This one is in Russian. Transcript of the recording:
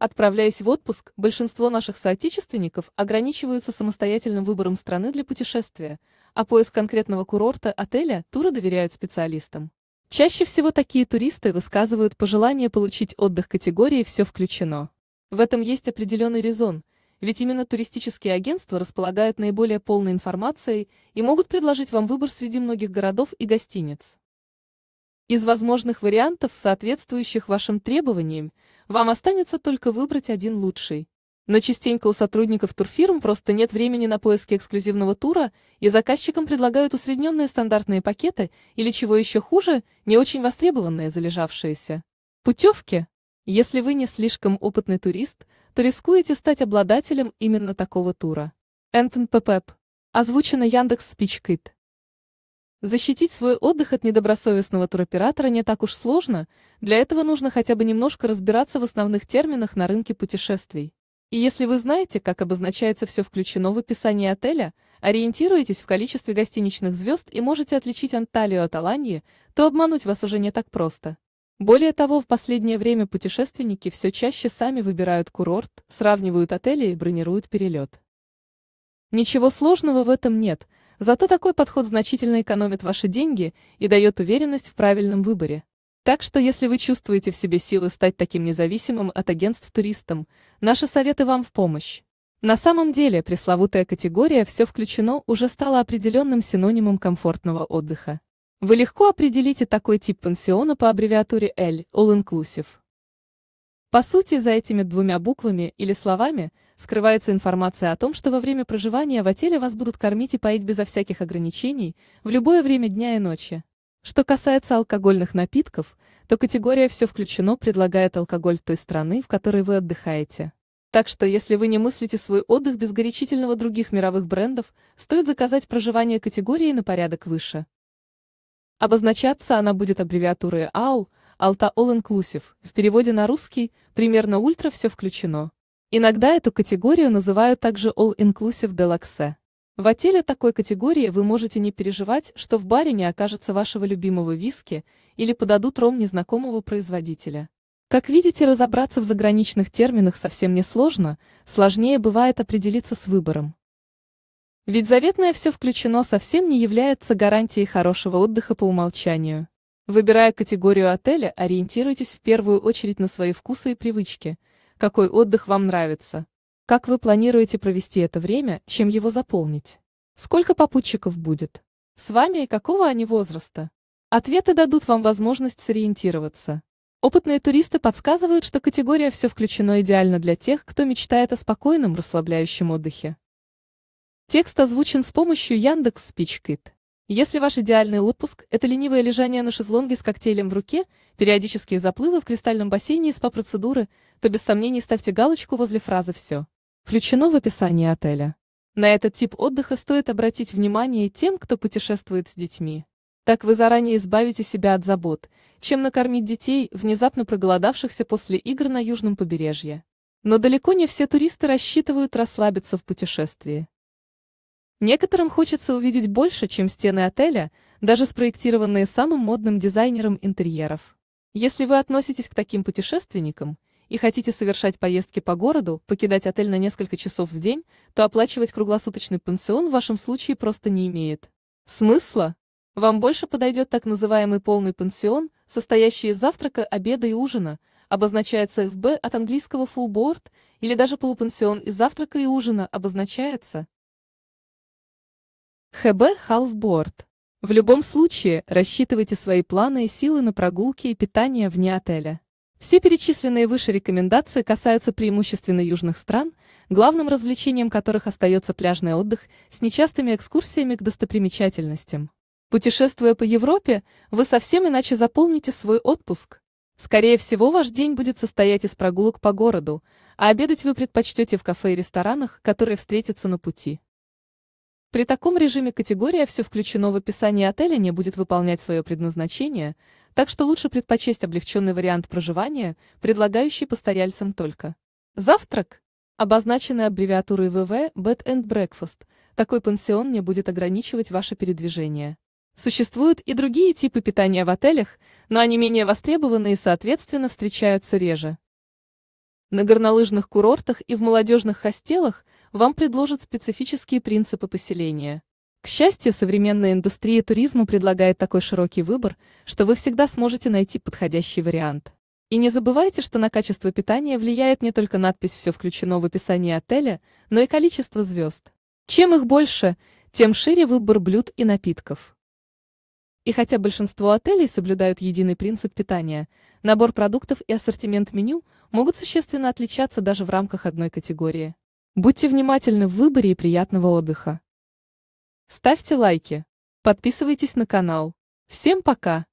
Отправляясь в отпуск, большинство наших соотечественников ограничиваются самостоятельным выбором страны для путешествия, а поиск конкретного курорта, отеля, тура доверяют специалистам. Чаще всего такие туристы высказывают пожелание получить отдых категории «все включено». В этом есть определенный резон, ведь именно туристические агентства располагают наиболее полной информацией и могут предложить вам выбор среди многих городов и гостиниц. Из возможных вариантов, соответствующих вашим требованиям, вам останется только выбрать один лучший. Но частенько у сотрудников турфирм просто нет времени на поиски эксклюзивного тура, и заказчикам предлагают усредненные стандартные пакеты или, чего еще хуже, не очень востребованные залежавшиеся. Путевки. Если вы не слишком опытный турист, то рискуете стать обладателем именно такого тура. Энтон Пепеп. Озвучено Яндекс Спичкит. Защитить свой отдых от недобросовестного туроператора не так уж сложно, для этого нужно хотя бы немножко разбираться в основных терминах на рынке путешествий. И если вы знаете, как обозначается все включено в описании отеля, ориентируетесь в количестве гостиничных звезд и можете отличить Анталию от Алании, то обмануть вас уже не так просто. Более того, в последнее время путешественники все чаще сами выбирают курорт, сравнивают отели и бронируют перелет. Ничего сложного в этом нет – Зато такой подход значительно экономит ваши деньги и дает уверенность в правильном выборе. Так что если вы чувствуете в себе силы стать таким независимым от агентств туристом, наши советы вам в помощь. На самом деле пресловутая категория «все включено» уже стала определенным синонимом комфортного отдыха. Вы легко определите такой тип пансиона по аббревиатуре L – All Inclusive. По сути, за этими двумя буквами или словами скрывается информация о том, что во время проживания в отеле вас будут кормить и поить безо всяких ограничений в любое время дня и ночи. Что касается алкогольных напитков, то категория «Все включено» предлагает алкоголь той страны, в которой вы отдыхаете. Так что если вы не мыслите свой отдых без горячительного других мировых брендов, стоит заказать проживание категории на порядок выше. Обозначаться она будет аббревиатурой АУ – Алта All Inclusive, в переводе на русский, примерно ультра все включено. Иногда эту категорию называют также All Inclusive Deluxe. В отеле такой категории вы можете не переживать, что в баре не окажется вашего любимого виски или подадут ром незнакомого производителя. Как видите, разобраться в заграничных терминах совсем не сложно, сложнее бывает определиться с выбором. Ведь заветное все включено совсем не является гарантией хорошего отдыха по умолчанию. Выбирая категорию отеля, ориентируйтесь в первую очередь на свои вкусы и привычки. Какой отдых вам нравится? Как вы планируете провести это время, чем его заполнить? Сколько попутчиков будет? С вами и какого они возраста? Ответы дадут вам возможность сориентироваться. Опытные туристы подсказывают, что категория «все включено» идеально для тех, кто мечтает о спокойном, расслабляющем отдыхе. Текст озвучен с помощью Яндекс.Спичкит. Если ваш идеальный отпуск – это ленивое лежание на шезлонге с коктейлем в руке, периодические заплывы в кристальном бассейне и спа-процедуры, то без сомнений ставьте галочку возле фразы «все». Включено в описании отеля. На этот тип отдыха стоит обратить внимание тем, кто путешествует с детьми. Так вы заранее избавите себя от забот, чем накормить детей, внезапно проголодавшихся после игр на южном побережье. Но далеко не все туристы рассчитывают расслабиться в путешествии. Некоторым хочется увидеть больше, чем стены отеля, даже спроектированные самым модным дизайнером интерьеров. Если вы относитесь к таким путешественникам и хотите совершать поездки по городу, покидать отель на несколько часов в день, то оплачивать круглосуточный пансион в вашем случае просто не имеет смысла. Вам больше подойдет так называемый полный пансион, состоящий из завтрака, обеда и ужина, обозначается FB от английского full board, или даже полупансион из завтрака и ужина обозначается ХБ «Халфборд». В любом случае, рассчитывайте свои планы и силы на прогулки и питание вне отеля. Все перечисленные выше рекомендации касаются преимущественно южных стран, главным развлечением которых остается пляжный отдых с нечастыми экскурсиями к достопримечательностям. Путешествуя по Европе, вы совсем иначе заполните свой отпуск. Скорее всего, ваш день будет состоять из прогулок по городу, а обедать вы предпочтете в кафе и ресторанах, которые встретятся на пути. При таком режиме категория «Все включено» в описании отеля не будет выполнять свое предназначение, так что лучше предпочесть облегченный вариант проживания, предлагающий постояльцам только. Завтрак, обозначенный аббревиатурой ВВ «Bed and Breakfast», такой пансион не будет ограничивать ваше передвижение. Существуют и другие типы питания в отелях, но они менее востребованы и, соответственно, встречаются реже. На горнолыжных курортах и в молодежных хостелах – вам предложат специфические принципы поселения. К счастью, современная индустрия туризма предлагает такой широкий выбор, что вы всегда сможете найти подходящий вариант. И не забывайте, что на качество питания влияет не только надпись «Все включено» в описании отеля, но и количество звезд. Чем их больше, тем шире выбор блюд и напитков. И хотя большинство отелей соблюдают единый принцип питания, набор продуктов и ассортимент меню могут существенно отличаться даже в рамках одной категории. Будьте внимательны в выборе и приятного отдыха. Ставьте лайки. Подписывайтесь на канал. Всем пока!